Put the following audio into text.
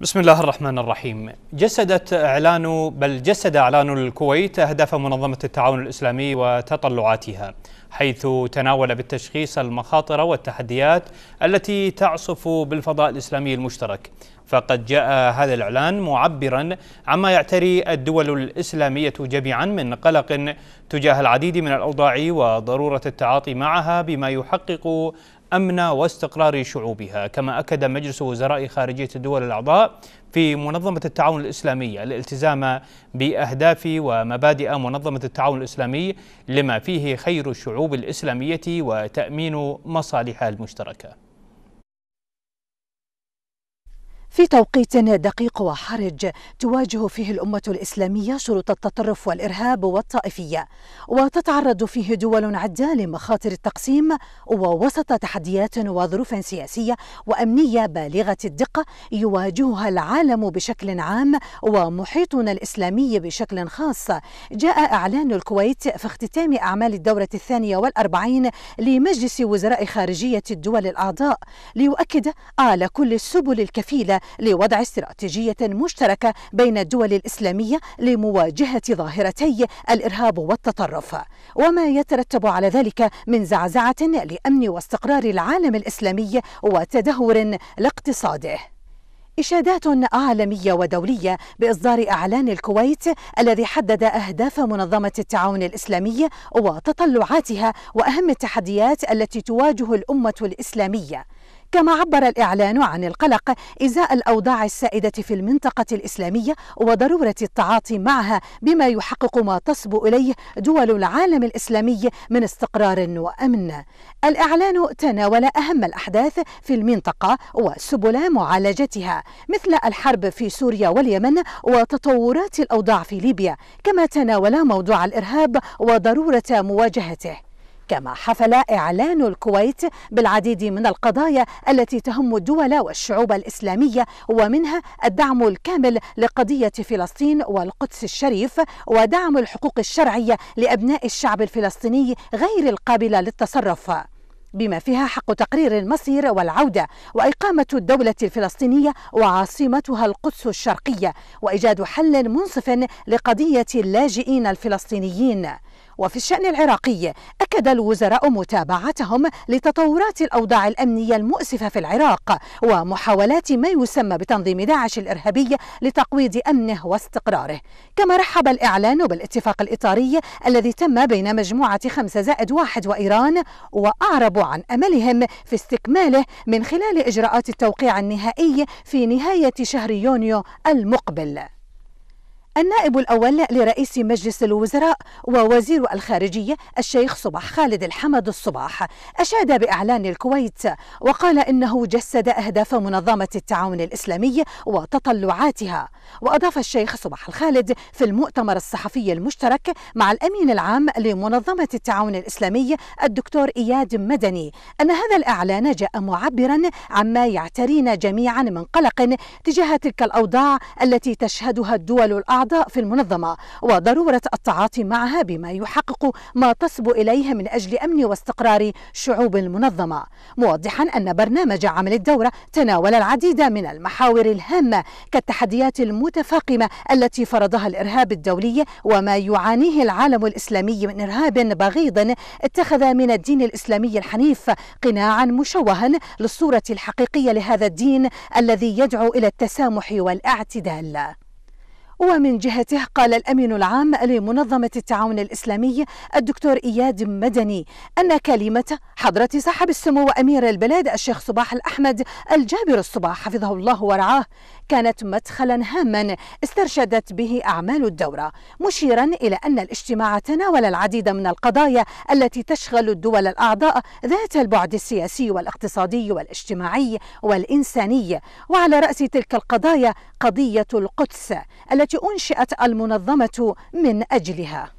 بسم الله الرحمن الرحيم جسدت اعلان بل جسد اعلان الكويت اهداف منظمه التعاون الاسلامي وتطلعاتها حيث تناول بالتشخيص المخاطر والتحديات التي تعصف بالفضاء الاسلامي المشترك فقد جاء هذا الاعلان معبرا عما يعتري الدول الاسلاميه جميعا من قلق تجاه العديد من الاوضاع وضروره التعاطي معها بما يحقق أمن واستقرار شعوبها كما أكد مجلس وزراء خارجية الدول الأعضاء في منظمة التعاون الإسلامي الالتزام بأهداف ومبادئ منظمة التعاون الإسلامي لما فيه خير الشعوب الإسلامية وتأمين مصالحها المشتركة في توقيت دقيق وحرج تواجه فيه الأمة الإسلامية شروط التطرف والإرهاب والطائفية وتتعرض فيه دول عدة لمخاطر التقسيم ووسط تحديات وظروف سياسية وأمنية بالغة الدقة يواجهها العالم بشكل عام ومحيطنا الإسلامي بشكل خاص جاء إعلان الكويت في اختتام أعمال الدورة الثانية والأربعين لمجلس وزراء خارجية الدول الأعضاء ليؤكد على كل السبل الكفيلة لوضع استراتيجية مشتركة بين الدول الإسلامية لمواجهة ظاهرتي الإرهاب والتطرف وما يترتب على ذلك من زعزعة لأمن واستقرار العالم الإسلامي وتدهور لاقتصاده إشادات عالمية ودولية بإصدار إعلان الكويت الذي حدد أهداف منظمة التعاون الإسلامي وتطلعاتها وأهم التحديات التي تواجه الأمة الإسلامية كما عبر الإعلان عن القلق إزاء الأوضاع السائدة في المنطقة الإسلامية وضرورة التعاطي معها بما يحقق ما تصبو إليه دول العالم الإسلامي من استقرار وأمن الإعلان تناول أهم الأحداث في المنطقة وسبل معالجتها مثل الحرب في سوريا واليمن وتطورات الأوضاع في ليبيا كما تناول موضوع الإرهاب وضرورة مواجهته كما حفل إعلان الكويت بالعديد من القضايا التي تهم الدول والشعوب الإسلامية ومنها الدعم الكامل لقضية فلسطين والقدس الشريف ودعم الحقوق الشرعية لأبناء الشعب الفلسطيني غير القابلة للتصرف بما فيها حق تقرير المصير والعودة وإقامة الدولة الفلسطينية وعاصمتها القدس الشرقية وإيجاد حل منصف لقضية اللاجئين الفلسطينيين وفي الشأن العراقي أكد الوزراء متابعتهم لتطورات الأوضاع الأمنية المؤسفة في العراق ومحاولات ما يسمى بتنظيم داعش الإرهابي لتقويض أمنه واستقراره كما رحب الإعلان بالاتفاق الإطاري الذي تم بين مجموعة خمسة زائد واحد وإيران وأعربوا عن أملهم في استكماله من خلال إجراءات التوقيع النهائي في نهاية شهر يونيو المقبل النائب الأول لرئيس مجلس الوزراء ووزير الخارجية الشيخ صباح خالد الحمد الصباح أشاد بإعلان الكويت وقال إنه جسد أهداف منظمة التعاون الإسلامي وتطلعاتها وأضاف الشيخ صباح الخالد في المؤتمر الصحفي المشترك مع الأمين العام لمنظمة التعاون الإسلامي الدكتور إياد مدني أن هذا الإعلان جاء معبرا عما يعترينا جميعا من قلق تجاه تلك الأوضاع التي تشهدها الدول الأعظم الأعضاء في المنظمة وضرورة التعاطي معها بما يحقق ما تصب إليه من أجل أمن واستقرار شعوب المنظمة موضحا أن برنامج عمل الدورة تناول العديد من المحاور الهامة كالتحديات المتفاقمة التي فرضها الإرهاب الدولي وما يعانيه العالم الإسلامي من إرهاب بغيض اتخذ من الدين الإسلامي الحنيف قناعا مشوها للصورة الحقيقية لهذا الدين الذي يدعو إلى التسامح والاعتدال ومن جهته قال الأمين العام لمنظمة التعاون الإسلامي الدكتور إياد مدني أن كلمة حضرة صاحب السمو أمير البلاد الشيخ صباح الأحمد الجابر الصباح حفظه الله ورعاه كانت مدخلا هاما استرشدت به أعمال الدورة مشيرا إلى أن الاجتماع تناول العديد من القضايا التي تشغل الدول الأعضاء ذات البعد السياسي والاقتصادي والاجتماعي والإنساني وعلى رأس تلك القضايا قضية القدس التي التي أنشئت المنظمة من أجلها